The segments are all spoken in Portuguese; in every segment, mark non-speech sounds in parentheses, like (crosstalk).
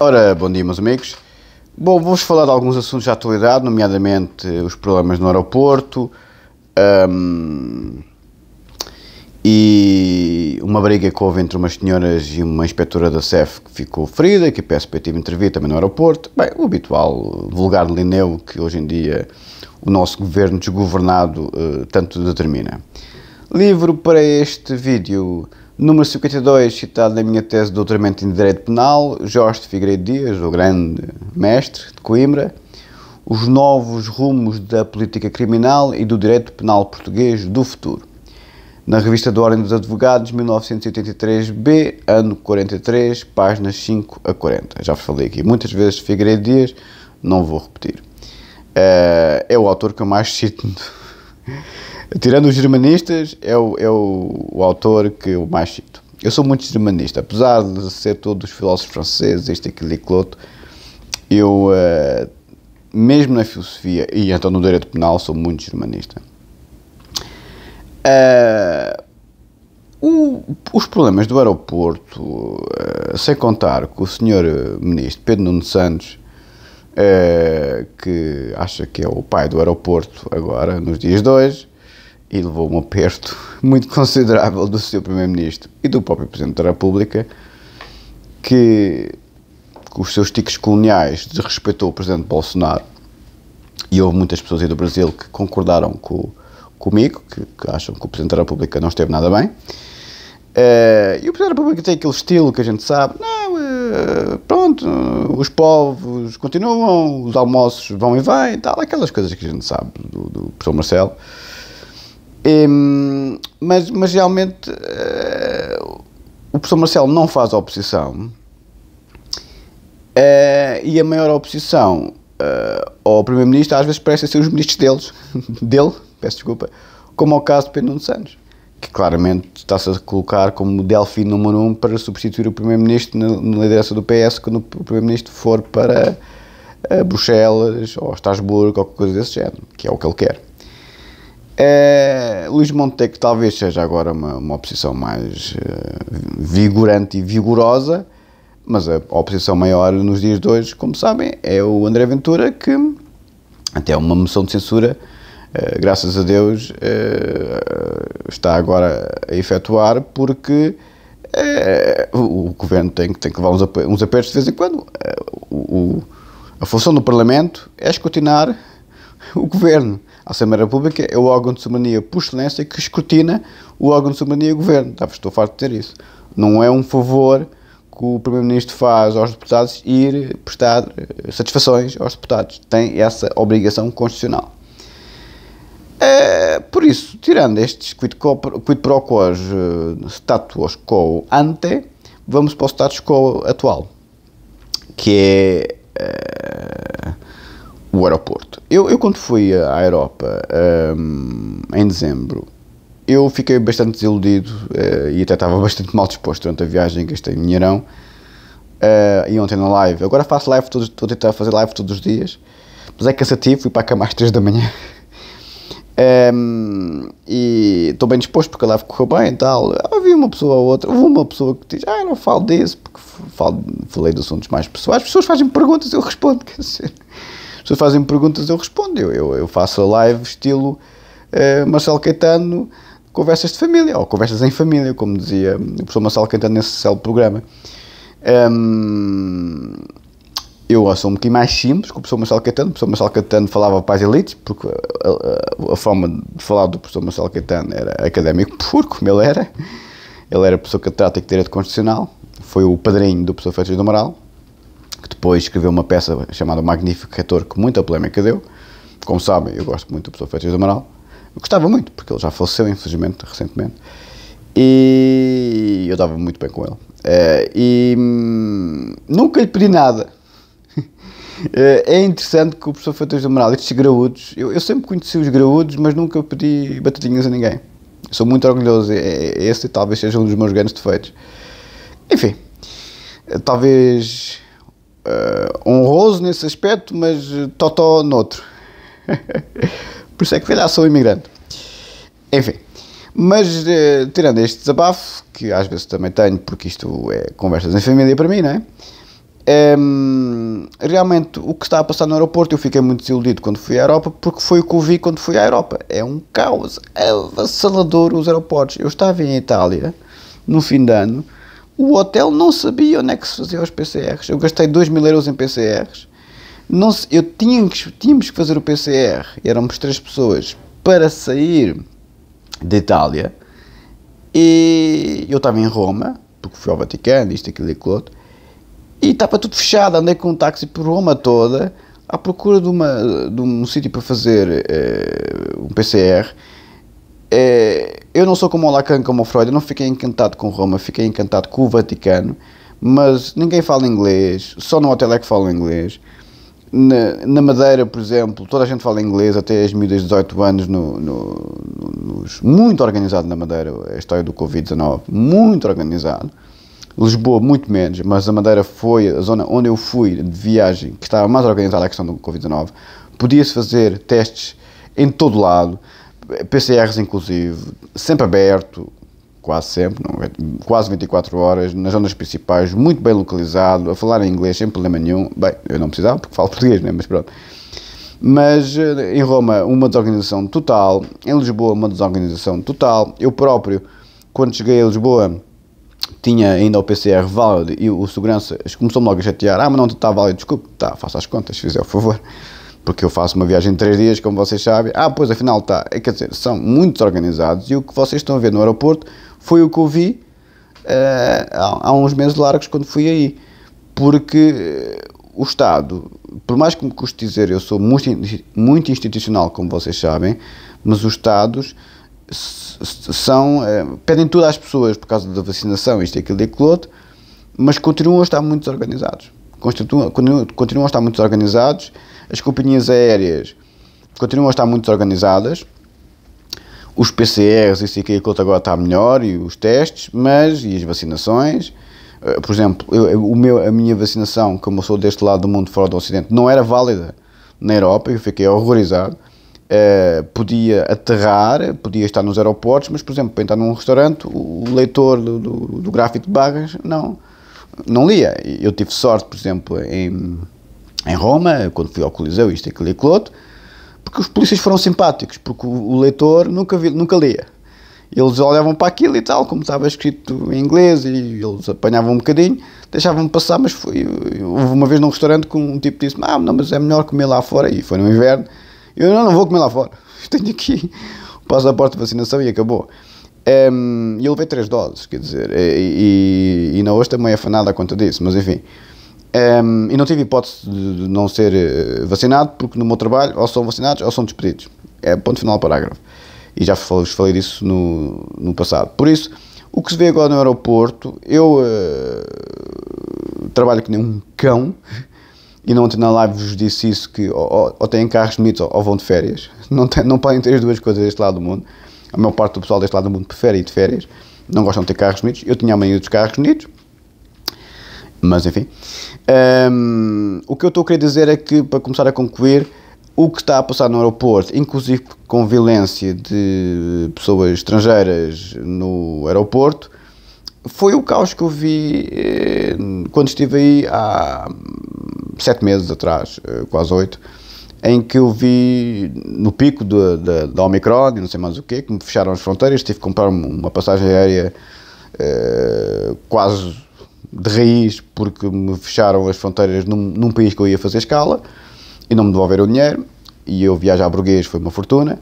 Ora, bom dia, meus amigos. Bom, vou-vos falar de alguns assuntos de atualidade, nomeadamente eh, os problemas no aeroporto um, e uma briga que houve entre umas senhoras e uma inspetora da CEF que ficou ferida, que a PSP teve intervir também no aeroporto. Bem, o habitual vulgar lineu que hoje em dia o nosso governo desgovernado uh, tanto determina. Livro para este vídeo Número 52, citado na minha tese de doutoramento em Direito Penal, Jorge Figueiredo Dias, o grande mestre de Coimbra, os novos rumos da política criminal e do direito penal português do futuro. Na revista do Ordem dos Advogados, 1983b, ano 43, páginas 5 a 40. Já falei aqui muitas vezes de Figueiredo Dias, não vou repetir. Eh, é o autor que eu mais cito Tirando os germanistas, é o, é o, o autor que eu mais cito. Eu sou muito germanista, apesar de ser todos os filósofos franceses, este, aquele e outro, eu, uh, mesmo na filosofia e então no direito penal, sou muito germanista. Uh, o, os problemas do aeroporto, uh, sem contar que o senhor ministro Pedro Nuno Santos, uh, que acha que é o pai do aeroporto agora, nos dias de hoje, e levou um aperto muito considerável do seu Primeiro-Ministro e do próprio Presidente da República, que com os seus tiques coloniais desrespeitou o Presidente Bolsonaro. E houve muitas pessoas aí do Brasil que concordaram com, comigo, que, que acham que o Presidente da República não esteve nada bem. Uh, e o Presidente da República tem aquele estilo que a gente sabe, não, uh, pronto, os povos continuam, os almoços vão e vêm, tal, aquelas coisas que a gente sabe do, do professor Marcelo. Ehm, mas, mas realmente uh, o professor Marcelo não faz oposição uh, e a maior oposição uh, ao primeiro-ministro às vezes parecem ser os ministros deles, (laughs) dele, peço desculpa, como é o caso de Pedro Nuno Santos, que claramente está-se a colocar como delfim número um para substituir o primeiro-ministro na, na, liderança do PS quando o primeiro-ministro for para Bruxelas ou Estrasburgo ou coisa desse género, que é o que ele quer. É, Luís Monteiro talvez seja agora uma, uma oposição mais uh, vigorante e vigorosa, mas a oposição maior nos dias de hoje, como sabem, é o André Ventura, que até uma moção de censura, uh, graças a Deus, uh, está agora a efetuar, porque o, o, governo tem, tem que levar uns, uns apertos de vez em quando. O, o, a função do Parlamento é escrutinar o Governo. A Assembleia da República é o órgão de soberania por excelência que escrutina o órgão de soberania Governo. Tá, estou farto de ter isso. Não é um favor que o Primeiro-Ministro faz aos deputados ir prestar eh, satisfações aos deputados. Tem essa obrigação constitucional. É, por isso, tirando estes quid, quid pro quo eh, status quo ante, vamos para o status quo atual, que é, é o aeroporto. Eu, eu quando fui à Europa um, em dezembro, eu fiquei bastante desiludido uh, e até estava (laughs) bastante mal disposto durante a viagem, gastei dinheirão. Uh, e ontem na live, agora faço live, todos, estou a tentar fazer live todos os dias, mas é cansativo, fui para a cama às 3 da manhã. (laughs) um, e estou bem disposto porque a live correu bem e tal. Havia uma pessoa ou outra, houve uma pessoa que diz: Ah, não falo disso porque falo, falei de assuntos mais pessoais. As pessoas fazem perguntas, eu respondo. Quer dizer pessoas fazem perguntas, eu respondo. Eu, eu, eu faço a live estilo uh, Marcelo Caetano, conversas de família, ou conversas em família, como dizia o professor Marcelo Caetano nesse célebre programa. Um, eu sou um bocadinho mais simples que o professor Marcelo Caetano. O professor Marcelo Caetano falava para as elites, porque a, eh, a, eh, a, forma de falar do professor Marcelo Caetano era académico puro, como ele era. Ele era professor catedrático de Direito Constitucional, foi o padrinho do professor Freitas do Amaral, que depois escreveu uma peça chamada Magnífico Retor, que muita polémica deu. Como sabem, eu gosto muito do professor Freitas do Amaral. Eu gostava muito, porque ele já faleceu, infelizmente, recentemente. E eu dava muito bem com ele. Uh, e hum, nunca lhe pedi nada. uh, (laughs) é interessante que o professor Freitas do Amaral, estes graúdos, eu, eu, sempre conheci os graúdos, mas nunca pedi batidinhas a ninguém. Eu sou muito orgulhoso, é, é esse talvez seja um dos meus grandes defeitos. Enfim, eh, talvez uh, honroso nesse aspecto, mas eh, totó noutro. (laughs) Por isso é que, calhar, sou imigrante. Enfim. Mas, uh, tirando este desabafo, que às vezes também tenho, porque isto é conversas em família para mim, não é? Um, ehm, realmente, o que está a passar no aeroporto, eu fiquei muito desiludido quando fui à Europa, porque foi o que eu vi quando fui à Europa. É um caos avassalador os aeroportos. Eu estava em Itália, no fim de ano, o hotel não sabia onde é que se faziam os PCRs. Eu gastei 2 mil euros em PCRs. Não se, eu tinha que, tínhamos que fazer o PCR, éramos três pessoas, para sair da Itália. E eu estava em Roma, porque fui ao Vaticano, isto, aquilo e aquilo outro. E estava tudo fechado, andei com um táxi por Roma toda, à procura de, uma, de um sítio para fazer uh, um PCR. Uh, eh, eu não sou como o Lacan, como o Freud, eu não fiquei encantado com Roma, fiquei encantado com o Vaticano, mas ninguém fala inglês, só no hotel é que falam inglês. Na, na, Madeira, por exemplo, toda a gente fala inglês até as miúdas de 18 anos. No, no, nos, muito organizado na Madeira a história do Covid-19, muito organizado. Lisboa, muito menos, mas a Madeira foi a zona onde eu fui de viagem que estava mais organizada a questão do Covid-19. Podia-se fazer testes em todo lado. PCRs, inclusive, sempre aberto, quase sempre, não, é? quase 24 horas, nas zonas principais, muito bem localizado, a falar em inglês sem problema nenhum. Bem, eu não precisava porque falo (laughs) português, né? mas pronto. Mas eh, em Roma, uma desorganização total, em Lisboa, uma desorganização total. Eu próprio, quando cheguei a Lisboa, tinha ainda o PCR válido e o segurança começou-me logo a chatear: Ah, mas não está válido, desculpe, tá, faça as contas, se fizer o favor porque eu faço uma viagem de três dias, como vocês sabem. Ah, pois afinal está. É, quer dizer, são muito organizados e o que vocês estão a ver no aeroporto foi o que eu vi uh, há, uns meses largos quando fui aí. Porque eh, o Estado, por mais que me custe dizer, eu sou muito, muito institucional, como vocês sabem, mas os Estados são, eh, pedem tudo às pessoas por causa da vacinação, isto, aquilo, aquilo outro, mas continuam a estar muito organizados Continuam, continuam a estar muito organizados as companhias aéreas continuam a estar muito desorganizadas. Os PCRs, isso aqui e aquilo agora está melhor, e os testes, mas, e as vacinações. Eh, por exemplo, eu, o meu, a minha vacinação, como eu sou deste lado do mundo, fora do Ocidente, não era válida na Europa, eu fiquei horrorizado. Uh, podia aterrar, podia estar nos aeroportos, mas, por exemplo, para entrar num restaurante, o leitor do, do, do gráfico de barras não, não lia. Eu tive sorte, por exemplo, em, em Roma, quando fui ao Coliseu, isto, aquilo e aquilo outro, porque os polícias foram simpáticos, porque o leitor nunca, vi, nunca lia. Eles olhavam para aquilo e tal, como estava escrito em inglês, e eles apanhavam um bocadinho, deixavam-me passar, mas foi, houve uma vez num restaurante que um tipo disse ah, não, mas é melhor comer lá fora, e foi no inverno, eu não, não vou comer lá fora, (laughs) tenho aqui o passaporte de vacinação e acabou. Um, ehm, e ele veio três doses, quer dizer, e, e, e na hoje também é fanado à conta disso, mas enfim... Um, e não tive hipótese de não ser eh, vacinado, porque no meu trabalho ou são vacinados ou são despedidos. É ponto final parágrafo. E já vos falei disso no, no passado. Por isso, o que se vê agora no aeroporto, eu uh, trabalho que nem um cão, e não ontem na live vos disse isso, que ou, ou têm carros de mitos ou, ou, vão de férias. (laughs) Não, tem, não podem ter as duas coisas deste lado do mundo. A maior parte do pessoal deste lado do mundo prefere ir de férias, não gostam de ter carros bonitos. Eu tinha a maioria dos carros bonitos, mas enfim. Um, o que eu estou a querer dizer é que, para começar a concluir, o que está a passar no aeroporto, inclusive com violência de pessoas estrangeiras no aeroporto, foi o caos que eu vi eh, quando estive aí há sete meses atrás, eh, quase oito, em que eu vi no pico da Omicron e não sei mais o quê, que me fecharam as fronteiras, tive que comprar uma passagem aérea eh, quase de raiz porque me fecharam as fronteiras num, num país que eu ia fazer escala e não me devolveram o dinheiro e eu viajar a burguês foi uma fortuna.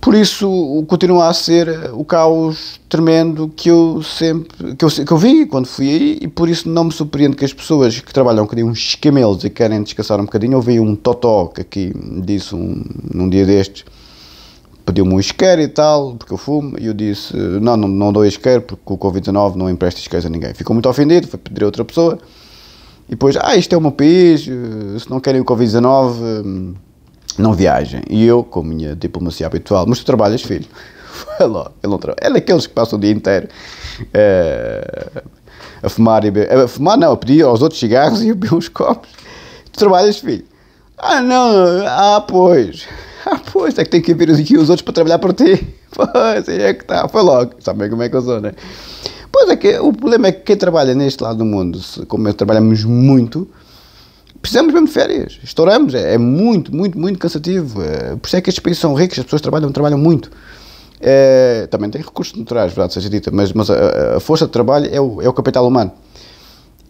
Por isso continua a ser o caos tremendo que eu sempre que eu, que eu vi quando fui aí e por isso não me surpreende que as pessoas que trabalham um bocadinho uns camelos e querem descansar um bocadinho, eu vi um totó que aqui disse um, num dia destes pediu-me um isqueiro e tal, porque eu fumo, e eu disse, não, não, não dou isqueiro, porque o Covid-19 não empresta isqueiros a ninguém. Ficou muito ofendido, foi pedir a outra pessoa, e depois, ah, isto é o meu país, se não querem o Covid-19, eh, não viajem. E eu, com a minha diplomacia habitual, mas tu trabalhas, filho? falou (laughs) ele não trabalha. É daqueles que passam o dia inteiro eh, a fumar e beber. Eh, a fumar não, a pedir aos outros cigarros (laughs) e a beber uns copos. Tu trabalhas, filho? Ah, não, ah, pois. Ah, (laughs) pois, é que tem que vir aqui os outros para trabalhar por ti. (laughs) Pois, aí assim é que está, foi logo. Sabem como é que eu sou, né? Pois é que o problema é que quem trabalha neste lado do mundo, como trabalhamos muito, precisamos mesmo de férias. Estouramos, é, é muito, muito, muito cansativo. É, por isso é que estes países são ricos, as pessoas trabalham, trabalham muito. É, também tem recursos naturais, verdade seja dita, mas, mas a, a, força de trabalho é o, é o capital humano.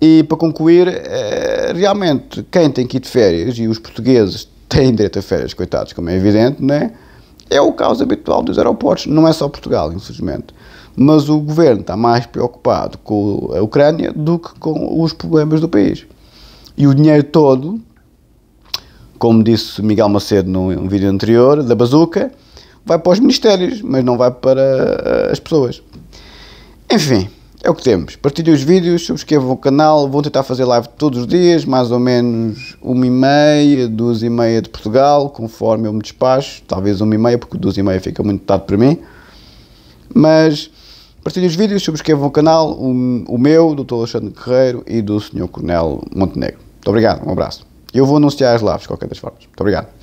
E para concluir, é, realmente, quem tem que ir de férias, e os portugueses têm direito a férias, coitados, como é evidente, né? é o caos habitual dos aeroportos, não é só Portugal, infelizmente. Mas o governo está mais preocupado com a Ucrânia do que com os problemas do país. E o dinheiro todo, como disse Miguel Macedo num vídeo anterior, da bazuca, vai para os ministérios, mas não vai para eh, as pessoas. Enfim, é o que temos. Partilhem os vídeos, subscrevam o canal, vou tentar fazer live todos os dias, mais ou menos uma e meia, duas e meia de Portugal, conforme eu me despacho, talvez uma e meia, porque duas e meia fica muito tarde para mim. Mas partilhem os vídeos, subscrevam o canal, o, o meu, do Dr. Alexandre Guerreiro e do Sr. Coronel Montenegro. Muito obrigado, um abraço. Eu vou anunciar as lives, de qualquer das formas. Muito obrigado.